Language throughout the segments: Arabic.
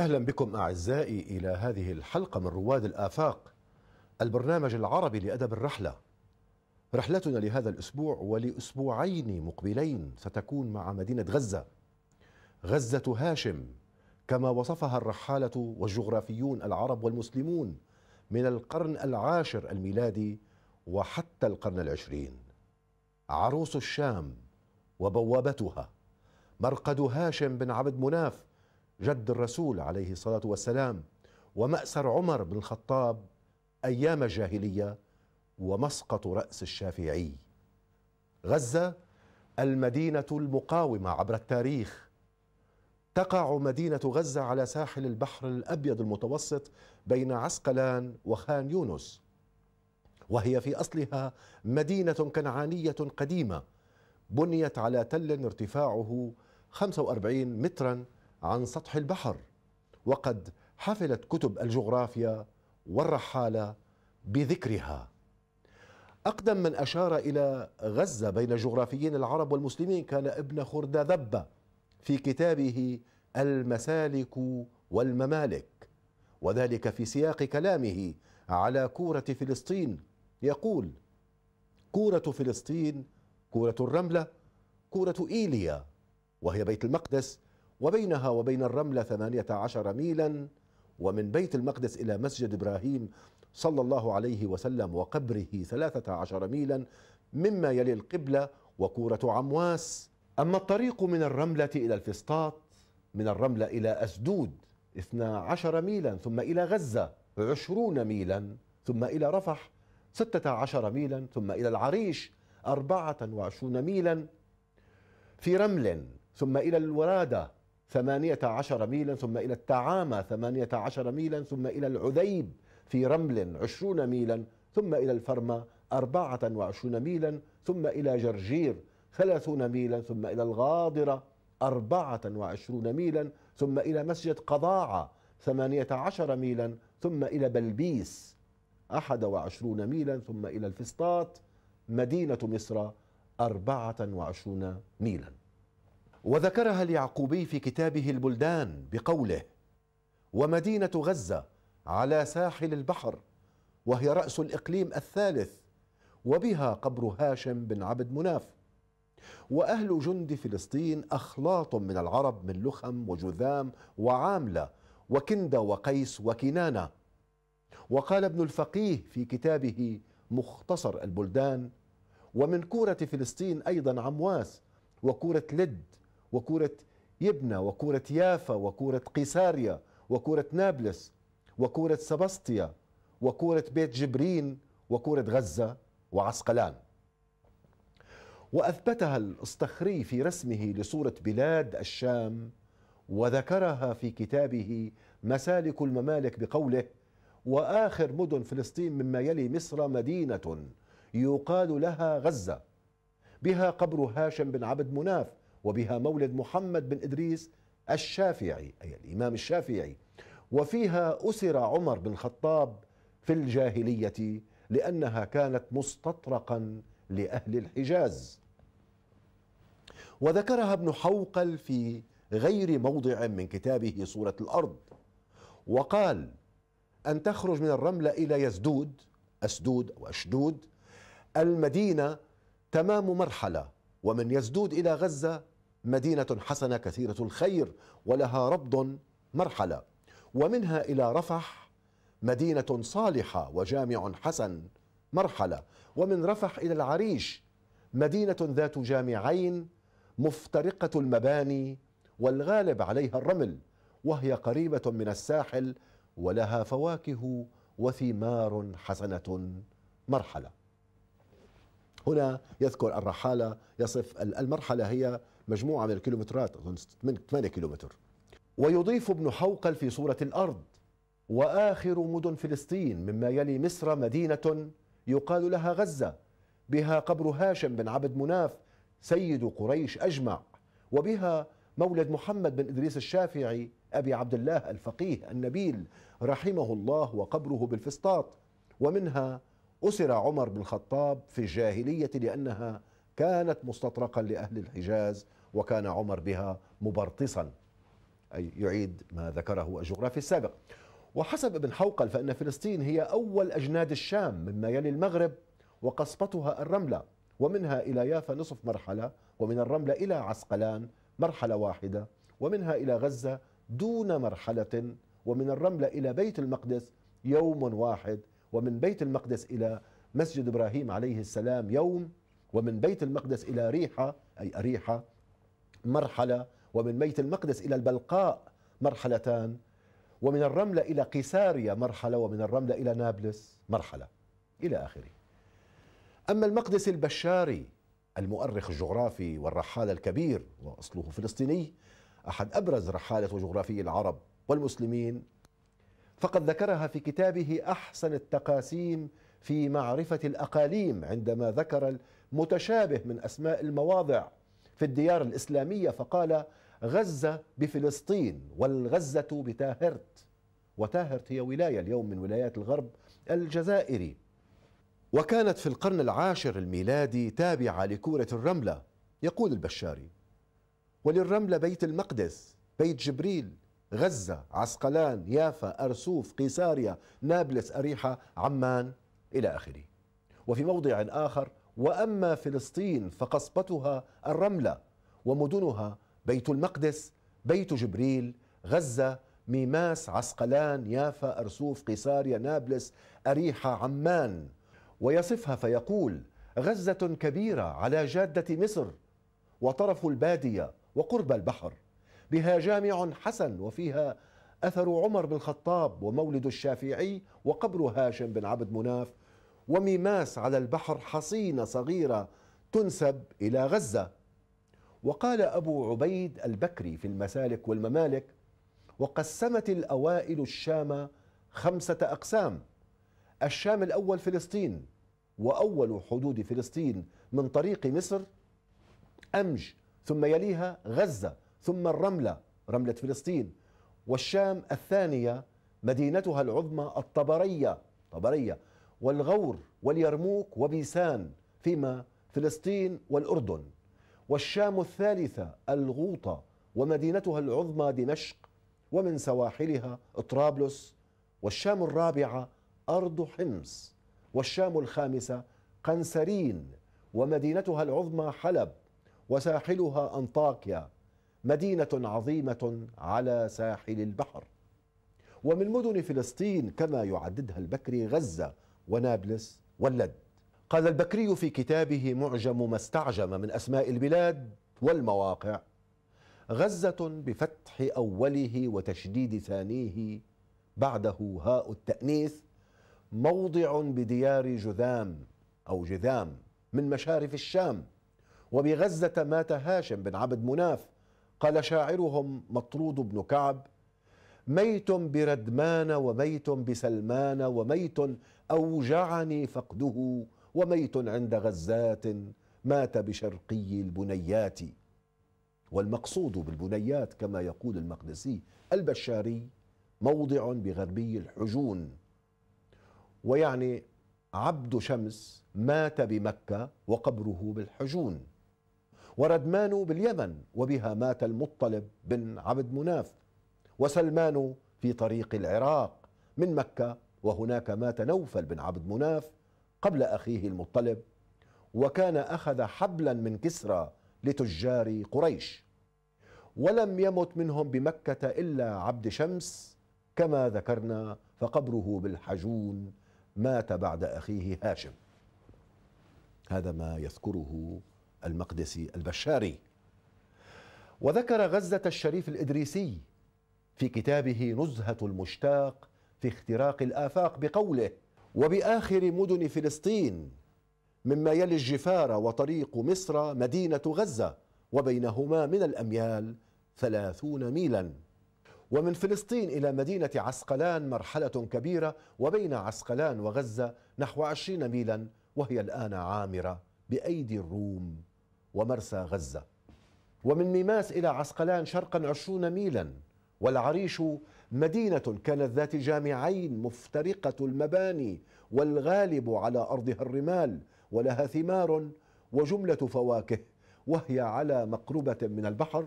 أهلا بكم أعزائي إلى هذه الحلقة من رواد الآفاق البرنامج العربي لأدب الرحلة رحلتنا لهذا الأسبوع ولأسبوعين مقبلين ستكون مع مدينة غزة غزة هاشم كما وصفها الرحالة والجغرافيون العرب والمسلمون من القرن العاشر الميلادي وحتى القرن العشرين عروس الشام وبوابتها مرقد هاشم بن عبد مناف جد الرسول عليه الصلاة والسلام ومأسر عمر بن الخطاب أيام الجاهلية ومسقط رأس الشافعي غزة المدينة المقاومة عبر التاريخ تقع مدينة غزة على ساحل البحر الأبيض المتوسط بين عسقلان وخان يونس وهي في أصلها مدينة كنعانية قديمة بنيت على تل ارتفاعه 45 متراً عن سطح البحر وقد حفلت كتب الجغرافيا والرحاله بذكرها اقدم من اشار الى غزه بين الجغرافيين العرب والمسلمين كان ابن ذبه في كتابه المسالك والممالك وذلك في سياق كلامه على كوره فلسطين يقول كوره فلسطين كوره الرمله كوره ايليا وهي بيت المقدس وبينها وبين الرملة ثمانية عشر ميلا ومن بيت المقدس إلى مسجد إبراهيم صلى الله عليه وسلم وقبره ثلاثة عشر ميلا مما يلي القبلة وكورة عمواس أما الطريق من الرملة إلى الفسطاط من الرملة إلى أسدود 12 ميلا ثم إلى غزة 20 ميلا ثم إلى رفح 16 ميلا ثم إلى العريش 24 ميلا في رمل ثم إلى الورادة ثمانية عشر ميلا ثم إلى التعامى ثمانية عشر ميلا ثم إلى العذيب في رمل عشرون ميلا ثم إلى الفرمة أربعة وعشرون ميلا ثم إلى جرجير ثلاثون ميلا ثم إلى الغاضرة أربعة وعشرون ميلا ثم إلى مسجد قضاعة ثمانية عشر ميلا ثم إلى بلبيس أحد وعشرون ميلا ثم إلى الفسطاط مدينة مصر أربعة وعشرون ميلاً وذكرها اليعقوبي في كتابه البلدان بقوله ومدينة غزة على ساحل البحر وهي رأس الإقليم الثالث وبها قبر هاشم بن عبد مناف وأهل جند فلسطين أخلاط من العرب من لخم وجذام وعاملة وكندة وقيس وكنانة وقال ابن الفقيه في كتابه مختصر البلدان ومن كورة فلسطين أيضا عمواس وكورة لد وكورة يبنا وكورة يافا وكورة قيساريا وكورة نابلس وكورة سباستيا وكورة بيت جبرين وكورة غزة وعسقلان وأثبتها الإصطخري في رسمه لصورة بلاد الشام وذكرها في كتابه مسالك الممالك بقوله واخر مدن فلسطين مما يلي مصر مدينه يقال لها غزه بها قبر هاشم بن عبد مناف وبها مولد محمد بن إدريس الشافعي أي الإمام الشافعي وفيها أسر عمر بن الخطاب في الجاهلية لأنها كانت مستطرقا لأهل الحجاز وذكرها ابن حوقل في غير موضع من كتابه سورة الأرض وقال أن تخرج من الرملة إلى يزدود أسدود أو أشدود المدينة تمام مرحلة ومن يسدود إلى غزة مدينة حسنة كثيرة الخير ولها ربض مرحلة ومنها إلى رفح مدينة صالحة وجامع حسن مرحلة ومن رفح إلى العريش مدينة ذات جامعين مفترقة المباني والغالب عليها الرمل وهي قريبة من الساحل ولها فواكه وثمار حسنة مرحله هنا يذكر الرحالة يصف المرحلة هي مجموعة من الكيلومترات أظن 8 كيلومتر ويضيف ابن حوقل في صورة الأرض وآخر مدن فلسطين مما يلي مصر مدينة يقال لها غزة بها قبر هاشم بن عبد مناف سيد قريش أجمع وبها مولد محمد بن إدريس الشافعي أبي عبد الله الفقيه النبيل رحمه الله وقبره بالفسطاط ومنها أسر عمر بن الخطاب في الجاهلية لأنها كانت مستطرقا لأهل الحجاز وكان عمر بها مبرطصا أي يعيد ما ذكره الجغرافي السابق وحسب ابن حوقل فإن فلسطين هي أول أجناد الشام مما يلي المغرب وقصبتها الرملة ومنها إلى يافا نصف مرحلة ومن الرملة إلى عسقلان مرحلة واحدة ومنها إلى غزة دون مرحلة ومن الرملة إلى بيت المقدس يوم واحد ومن بيت المقدس إلى مسجد إبراهيم عليه السلام يوم ومن بيت المقدس إلى ريحة أي أريحة مرحلة ومن بيت المقدس إلى البلقاء مرحلتان ومن الرملة إلى قيساريا مرحلة ومن الرملة إلى نابلس مرحلة إلى آخره أما المقدس البشاري المؤرخ الجغرافي والرحالة الكبير وأصله فلسطيني أحد أبرز رحالة وجغرافي العرب والمسلمين فقد ذكرها في كتابه أحسن التقاسيم في معرفة الأقاليم عندما ذكر المتشابه من أسماء المواضع في الديار الإسلامية فقال غزة بفلسطين والغزة بتاهرت وتاهرت هي ولاية اليوم من ولايات الغرب الجزائري وكانت في القرن العاشر الميلادي تابعة لكورة الرملة يقول البشاري وللرملة بيت المقدس بيت جبريل غزة عسقلان يافا أرسوف قيساريا نابلس أريحة عمان إلى آخره وفي موضع آخر وأما فلسطين فقصبتها الرملة ومدنها بيت المقدس بيت جبريل غزة ميماس عسقلان يافا أرسوف قيساريا نابلس أريحة عمان ويصفها فيقول غزة كبيرة على جادة مصر وطرف البادية وقرب البحر بها جامع حسن وفيها أثر عمر بن الخطاب ومولد الشافعي وقبر هاشم بن عبد مناف وميماس على البحر حصينة صغيرة تنسب إلى غزة وقال أبو عبيد البكري في المسالك والممالك وقسمت الأوائل الشام خمسة أقسام الشام الأول فلسطين وأول حدود فلسطين من طريق مصر أمج ثم يليها غزة ثم الرملة رملة فلسطين والشام الثانية مدينتها العظمى الطبرية طبرية والغور واليرموك وبيسان فيما فلسطين والأردن والشام الثالثة الغوطة ومدينتها العظمى دمشق ومن سواحلها طرابلس والشام الرابعة أرض حمص والشام الخامسة قنسرين ومدينتها العظمى حلب وساحلها أنطاكيا مدينة عظيمة على ساحل البحر ومن مدن فلسطين كما يعددها البكري غزة ونابلس واللد قال البكري في كتابه معجم ما استعجم من أسماء البلاد والمواقع غزة بفتح أوله وتشديد ثانيه بعده هاء التأنيث موضع بديار جذام أو جذام من مشارف الشام وبغزة مات هاشم بن عبد مناف قال شاعرهم مطرود بن كعب ميت بردمان وميت بسلمان وميت أوجعني فقده وميت عند غزات مات بشرقي البنيات والمقصود بالبنيات كما يقول المقدسي البشاري موضع بغربي الحجون ويعني عبد شمس مات بمكة وقبره بالحجون وردمان باليمن وبها مات المطلب بن عبد مناف وسلمان في طريق العراق من مكة وهناك مات نوفل بن عبد مناف قبل أخيه المطلب وكان أخذ حبلا من كسرى لتجار قريش ولم يمت منهم بمكة إلا عبد شمس كما ذكرنا فقبره بالحجون مات بعد أخيه هاشم هذا ما يذكره المقدسي البشاري وذكر غزة الشريف الإدريسي في كتابه نزهة المشتاق في اختراق الآفاق بقوله وبآخر مدن فلسطين مما يلي الجفار وطريق مصر مدينة غزة وبينهما من الأميال ثلاثون ميلا ومن فلسطين إلى مدينة عسقلان مرحلة كبيرة وبين عسقلان وغزة نحو عشرين ميلا وهي الآن عامرة بأيدي الروم ومرسى غزة ومن ميماس إلى عسقلان شرقا عشرون ميلا والعريش مدينة كانت ذات جامعين مفترقة المباني والغالب على أرضها الرمال ولها ثمار وجملة فواكه وهي على مقربة من البحر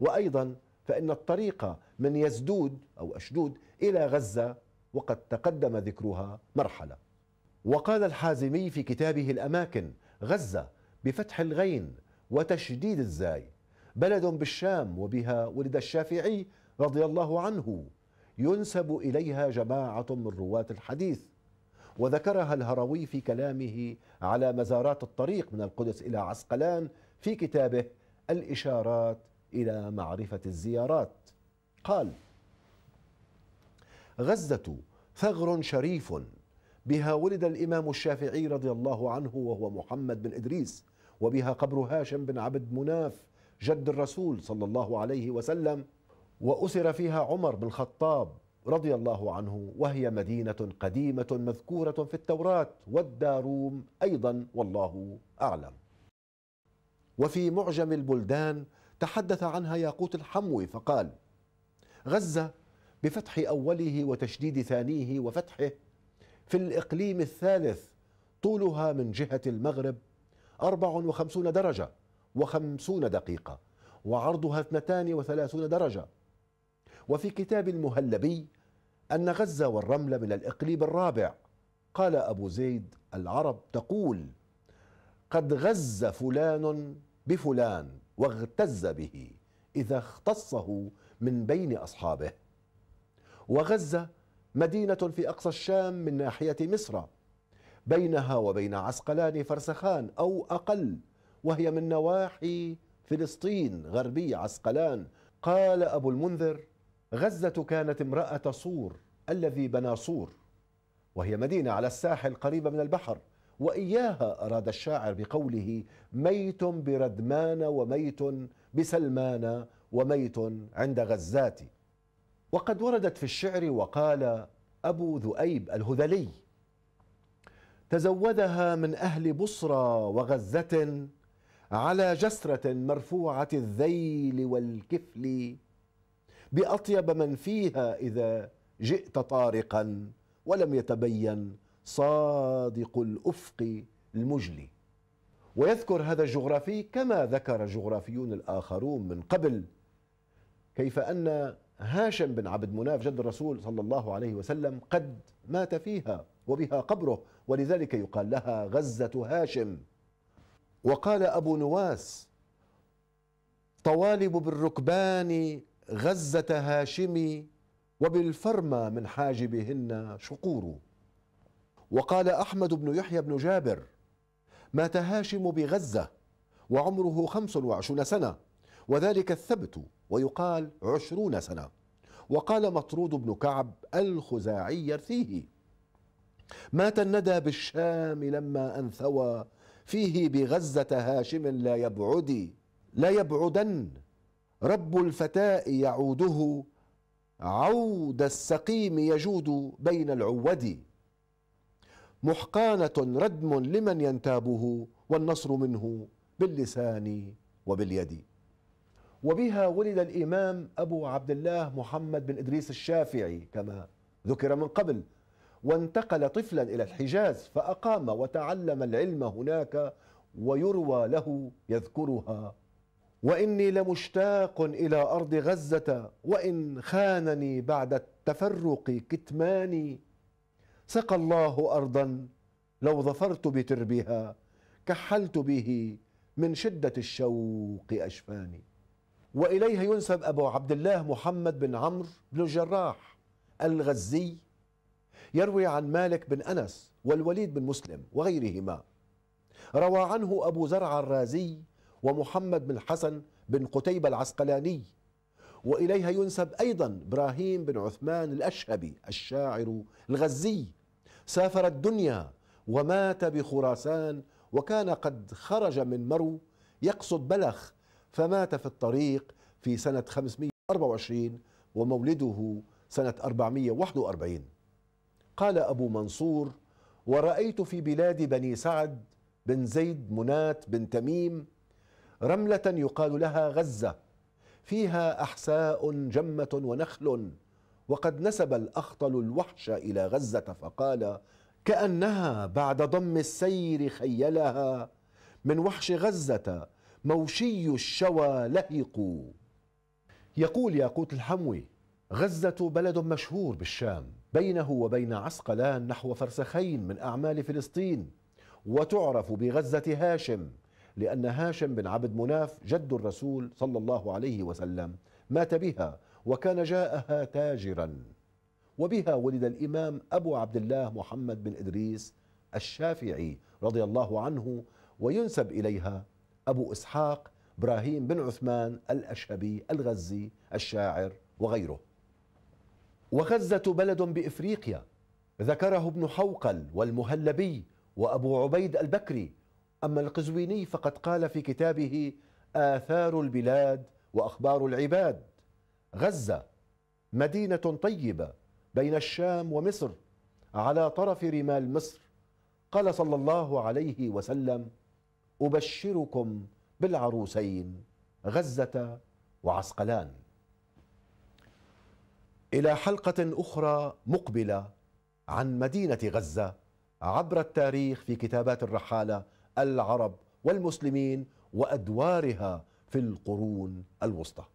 وأيضا فإن الطريق من يزدود أو أشدود إلى غزة وقد تقدم ذكرها مرحلة وقال الحازمي في كتابه الأماكن غزة بفتح الغين وتشديد الزاي بلد بالشام وبها ولد الشافعي رضي الله عنه ينسب اليها جماعه من رواه الحديث وذكرها الهروي في كلامه على مزارات الطريق من القدس الى عسقلان في كتابه الاشارات الى معرفه الزيارات قال غزه ثغر شريف بها ولد الامام الشافعي رضي الله عنه وهو محمد بن ادريس وبها قبر هاشم بن عبد مناف جد الرسول صلى الله عليه وسلم وأسر فيها عمر بن الخطاب رضي الله عنه وهي مدينة قديمة مذكورة في التوراة والداروم أيضا والله أعلم وفي معجم البلدان تحدث عنها ياقوت الحموي فقال غزة بفتح أوله وتشديد ثانيه وفتحه في الإقليم الثالث طولها من جهة المغرب 54 درجة و50 دقيقة وعرضها 32 درجة وفي كتاب المهلبي أن غزة والرمل من الإقليم الرابع قال أبو زيد العرب تقول قد غز فلان بفلان واغتز به إذا اختصه من بين أصحابه وغزة مدينة في أقصى الشام من ناحية مصر بينها وبين عسقلان فرسخان أو أقل وهي من نواحي فلسطين غربي عسقلان قال أبو المنذر غزة كانت امرأة صور الذي بنى صور وهي مدينة على الساحل قريبة من البحر وإياها أراد الشاعر بقوله ميت بردمان وميت بسلمان وميت عند غزات وقد وردت في الشعر وقال أبو ذؤيب الهذلي تزودها من أهل بصرى وغزة على جسرة مرفوعة الذيل والكفل بأطيب من فيها إذا جئت طارقا ولم يتبين صادق الأفق المجلي ويذكر هذا الجغرافي كما ذكر الجغرافيون الآخرون من قبل كيف أن هاشم بن عبد مناف جد الرسول صلى الله عليه وسلم قد مات فيها وبها قبره ولذلك يقال لها غزة هاشم وقال أبو نواس طوالب بالركبان غزة هاشم وبالفرمى من حاجبهن شقور وقال أحمد بن يحيى بن جابر مات هاشم بغزة وعمره خمس وعشرون سنة وذلك الثبت ويقال عشرون سنة وقال مطرود بن كعب الخزاعي يرثيه مات الندى بالشام لما أنثوى فيه بغزة هاشم لا يبعد لا يبعدن رب الفتاء يعوده عود السقيم يجود بين العود محقانة ردم لمن ينتابه والنصر منه باللسان وباليد وبها ولد الإمام أبو عبد الله محمد بن إدريس الشافعي كما ذكر من قبل وانتقل طفلا إلى الحجاز فأقام وتعلم العلم هناك ويروى له يذكرها وإني لمشتاق إلى أرض غزة وإن خانني بعد التفرق كتماني سقى الله أرضا لو ظفرت بتربها كحلت به من شدة الشوق أجفاني وإليها ينسب أبو عبد الله محمد بن عمرو بن الجراح الغزي يروي عن مالك بن أنس والوليد بن مسلم وغيرهما روى عنه أبو زرع الرازي ومحمد بن حسن بن قتيبة العسقلاني وإليها ينسب أيضا إبراهيم بن عثمان الأشهبي الشاعر الغزي سافر الدنيا ومات بخراسان وكان قد خرج من مرو يقصد بلخ فمات في الطريق في سنة 524 ومولده سنة 441 قال أبو منصور ورأيت في بلاد بني سعد بن زيد منات بن تميم رملة يقال لها غزة فيها أحساء جمة ونخل وقد نسب الأخطل الوحش إلى غزة فقال كأنها بعد ضم السير خيلها من وحش غزة موشي الشوى لهقوا يقول ياقوت الحموي غزة بلد مشهور بالشام بينه وبين عسقلان نحو فرسخين من أعمال فلسطين وتعرف بغزة هاشم لأن هاشم بن عبد مناف جد الرسول صلى الله عليه وسلم مات بها وكان جاءها تاجرا وبها ولد الإمام أبو عبد الله محمد بن إدريس الشافعي رضي الله عنه وينسب إليها أبو إسحاق إبراهيم بن عثمان الأشهبي الغزي الشاعر وغيره وغزة بلد بإفريقيا ذكره ابن حوقل والمهلبي وأبو عبيد البكري أما القزويني فقد قال في كتابه آثار البلاد وأخبار العباد غزة مدينة طيبة بين الشام ومصر على طرف رمال مصر قال صلى الله عليه وسلم أبشركم بالعروسين غزة وعسقلان إلى حلقة أخرى مقبلة عن مدينة غزة عبر التاريخ في كتابات الرحالة العرب والمسلمين وأدوارها في القرون الوسطى